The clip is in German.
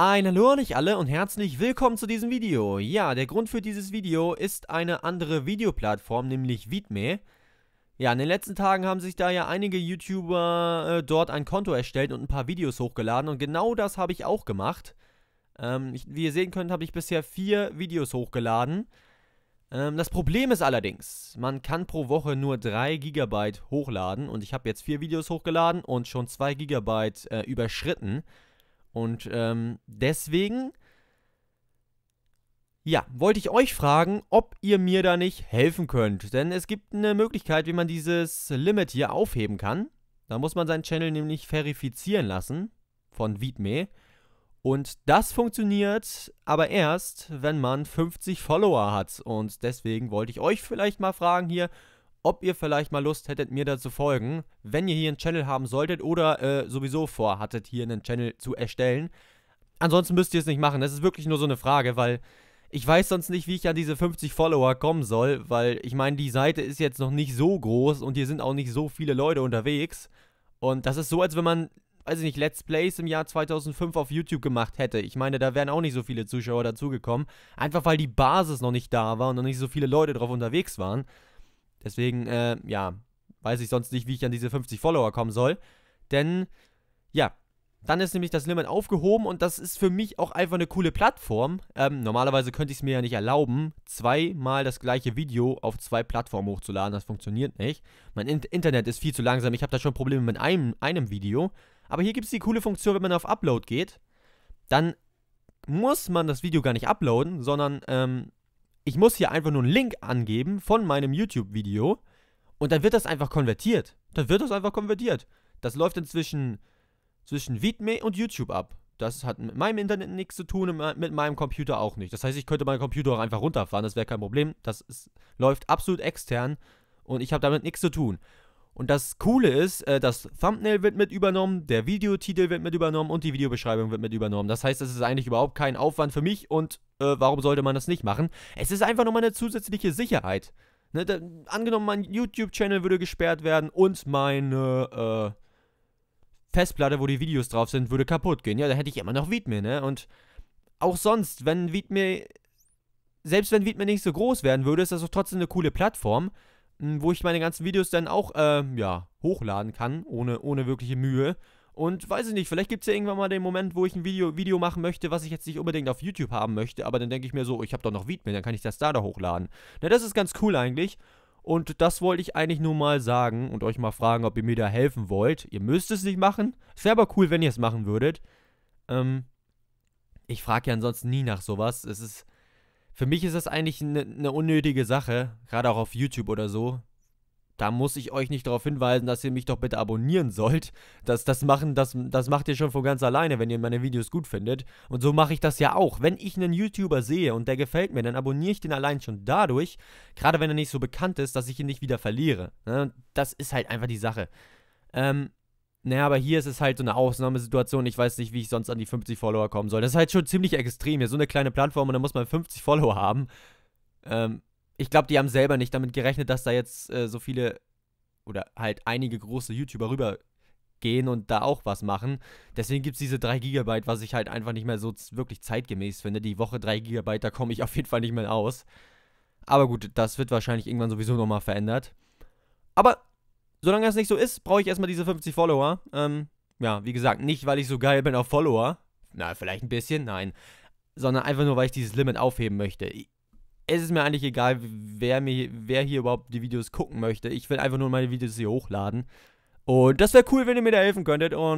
Ein Hallo an euch alle und herzlich willkommen zu diesem Video. Ja, der Grund für dieses Video ist eine andere Videoplattform, nämlich Vidme. Ja, in den letzten Tagen haben sich da ja einige YouTuber äh, dort ein Konto erstellt und ein paar Videos hochgeladen und genau das habe ich auch gemacht. Ähm, ich, wie ihr sehen könnt, habe ich bisher vier Videos hochgeladen. Ähm, das Problem ist allerdings, man kann pro Woche nur 3 GB hochladen und ich habe jetzt vier Videos hochgeladen und schon 2 GB äh, überschritten. Und ähm, deswegen, ja, wollte ich euch fragen, ob ihr mir da nicht helfen könnt. Denn es gibt eine Möglichkeit, wie man dieses Limit hier aufheben kann. Da muss man seinen Channel nämlich verifizieren lassen von Vidme. Und das funktioniert aber erst, wenn man 50 Follower hat. Und deswegen wollte ich euch vielleicht mal fragen hier, ob ihr vielleicht mal Lust hättet, mir da zu folgen, wenn ihr hier einen Channel haben solltet oder äh, sowieso vorhattet, hier einen Channel zu erstellen. Ansonsten müsst ihr es nicht machen. Das ist wirklich nur so eine Frage, weil ich weiß sonst nicht, wie ich an diese 50 Follower kommen soll, weil ich meine, die Seite ist jetzt noch nicht so groß und hier sind auch nicht so viele Leute unterwegs. Und das ist so, als wenn man, weiß ich nicht, Let's Plays im Jahr 2005 auf YouTube gemacht hätte. Ich meine, da wären auch nicht so viele Zuschauer dazugekommen. Einfach weil die Basis noch nicht da war und noch nicht so viele Leute drauf unterwegs waren. Deswegen, äh, ja, weiß ich sonst nicht, wie ich an diese 50 Follower kommen soll. Denn, ja, dann ist nämlich das Limit aufgehoben und das ist für mich auch einfach eine coole Plattform. Ähm, normalerweise könnte ich es mir ja nicht erlauben, zweimal das gleiche Video auf zwei Plattformen hochzuladen. Das funktioniert nicht. Mein In Internet ist viel zu langsam. Ich habe da schon Probleme mit einem, einem Video. Aber hier gibt es die coole Funktion, wenn man auf Upload geht, dann muss man das Video gar nicht uploaden, sondern ähm, ich muss hier einfach nur einen Link angeben von meinem YouTube-Video und dann wird das einfach konvertiert. Dann wird das einfach konvertiert. Das läuft inzwischen zwischen Vidme und YouTube ab. Das hat mit meinem Internet nichts zu tun, und mit meinem Computer auch nicht. Das heißt, ich könnte meinen Computer auch einfach runterfahren, das wäre kein Problem. Das ist, läuft absolut extern und ich habe damit nichts zu tun. Und das Coole ist, äh, das Thumbnail wird mit übernommen, der Videotitel wird mit übernommen und die Videobeschreibung wird mit übernommen. Das heißt, es ist eigentlich überhaupt kein Aufwand für mich und äh, warum sollte man das nicht machen? Es ist einfach nochmal eine zusätzliche Sicherheit. Ne, da, angenommen, mein YouTube-Channel würde gesperrt werden und meine äh, Festplatte, wo die Videos drauf sind, würde kaputt gehen. Ja, da hätte ich immer noch Vidme, ne? Und auch sonst, wenn Vidme, selbst wenn Vidme nicht so groß werden würde, ist das doch trotzdem eine coole Plattform wo ich meine ganzen Videos dann auch, äh, ja, hochladen kann, ohne, ohne wirkliche Mühe. Und weiß ich nicht, vielleicht gibt es ja irgendwann mal den Moment, wo ich ein Video, Video machen möchte, was ich jetzt nicht unbedingt auf YouTube haben möchte, aber dann denke ich mir so, ich habe doch noch Wiedmin, dann kann ich das da da hochladen. Na, das ist ganz cool eigentlich. Und das wollte ich eigentlich nur mal sagen und euch mal fragen, ob ihr mir da helfen wollt. Ihr müsst es nicht machen. Es wäre aber cool, wenn ihr es machen würdet. Ähm, ich frage ja ansonsten nie nach sowas. Es ist für mich ist das eigentlich eine ne unnötige Sache, gerade auch auf YouTube oder so. Da muss ich euch nicht darauf hinweisen, dass ihr mich doch bitte abonnieren sollt. Das, das, machen, das, das macht ihr schon von ganz alleine, wenn ihr meine Videos gut findet. Und so mache ich das ja auch. Wenn ich einen YouTuber sehe und der gefällt mir, dann abonniere ich den allein schon dadurch, gerade wenn er nicht so bekannt ist, dass ich ihn nicht wieder verliere. Ne? Das ist halt einfach die Sache. Ähm, naja, aber hier ist es halt so eine Ausnahmesituation. Ich weiß nicht, wie ich sonst an die 50 Follower kommen soll. Das ist halt schon ziemlich extrem hier. So eine kleine Plattform und da muss man 50 Follower haben. Ähm, ich glaube, die haben selber nicht damit gerechnet, dass da jetzt äh, so viele oder halt einige große YouTuber rübergehen und da auch was machen. Deswegen gibt es diese 3 GB, was ich halt einfach nicht mehr so wirklich zeitgemäß finde. Die Woche 3 GB, da komme ich auf jeden Fall nicht mehr aus. Aber gut, das wird wahrscheinlich irgendwann sowieso nochmal verändert. Aber solange das nicht so ist, brauche ich erstmal diese 50 Follower. Ähm, ja, wie gesagt, nicht, weil ich so geil bin auf Follower. Na, vielleicht ein bisschen, nein. Sondern einfach nur, weil ich dieses Limit aufheben möchte. Es ist mir eigentlich egal, wer, mir, wer hier überhaupt die Videos gucken möchte. Ich will einfach nur meine Videos hier hochladen. Und das wäre cool, wenn ihr mir da helfen könntet. Und